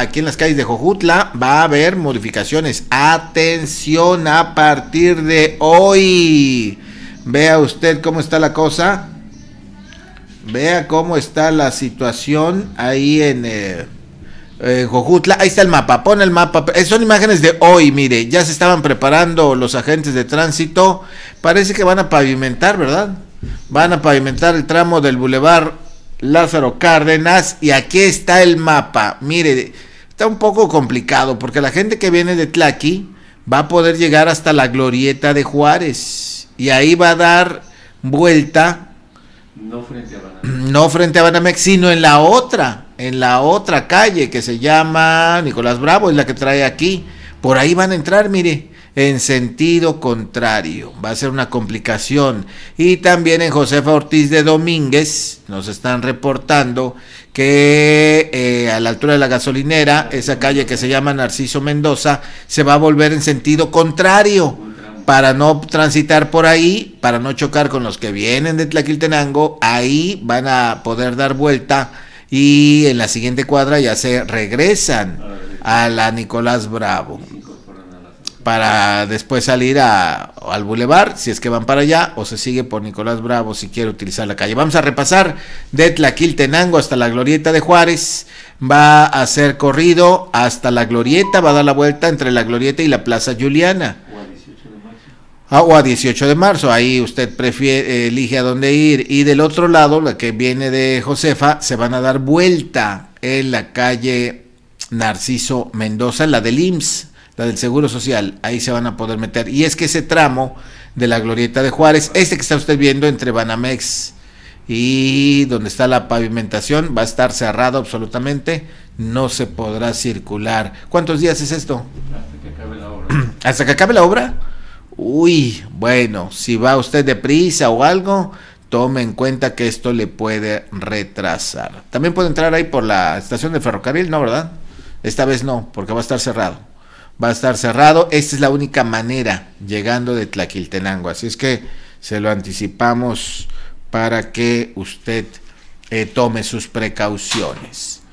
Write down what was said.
aquí en las calles de Jojutla va a haber modificaciones. Atención a partir de hoy. Vea usted cómo está la cosa. Vea cómo está la situación ahí en... Eh, eh, Jojutla, ahí está el mapa, pon el mapa. Eh, son imágenes de hoy, mire, ya se estaban preparando los agentes de tránsito. Parece que van a pavimentar, ¿verdad? Van a pavimentar el tramo del bulevar Lázaro Cárdenas y aquí está el mapa. Mire, Está un poco complicado porque la gente que viene de Tlaqui va a poder llegar hasta la glorieta de Juárez y ahí va a dar vuelta. No frente a Banamex. No frente a sino en la otra, en la otra calle que se llama Nicolás Bravo, es la que trae aquí. Por ahí van a entrar, mire en sentido contrario. Va a ser una complicación. Y también en Josefa Ortiz de Domínguez nos están reportando que eh, a la altura de la gasolinera, esa calle que se llama Narciso Mendoza, se va a volver en sentido contrario para no transitar por ahí, para no chocar con los que vienen de Tlaquiltenango, ahí van a poder dar vuelta y en la siguiente cuadra ya se regresan a la Nicolás Bravo para después salir a, al bulevar, si es que van para allá, o se sigue por Nicolás Bravo si quiere utilizar la calle. Vamos a repasar de Tlaquiltenango hasta la glorieta de Juárez, va a ser corrido hasta la glorieta, va a dar la vuelta entre la glorieta y la Plaza Juliana. Ah, o a 18 de marzo, ahí usted prefiere, elige a dónde ir. Y del otro lado, la que viene de Josefa, se van a dar vuelta en la calle Narciso Mendoza, la del IMSS la del Seguro Social, ahí se van a poder meter. Y es que ese tramo de la Glorieta de Juárez, este que está usted viendo entre Banamex y donde está la pavimentación, va a estar cerrado absolutamente, no se podrá circular. ¿Cuántos días es esto? Hasta que acabe la obra. ¿Hasta que acabe la obra? Uy, bueno, si va usted deprisa o algo, tome en cuenta que esto le puede retrasar. También puede entrar ahí por la estación de ferrocarril, ¿no, verdad? Esta vez no, porque va a estar cerrado va a estar cerrado. Esta es la única manera llegando de Tlaquiltenango. Así es que se lo anticipamos para que usted eh, tome sus precauciones.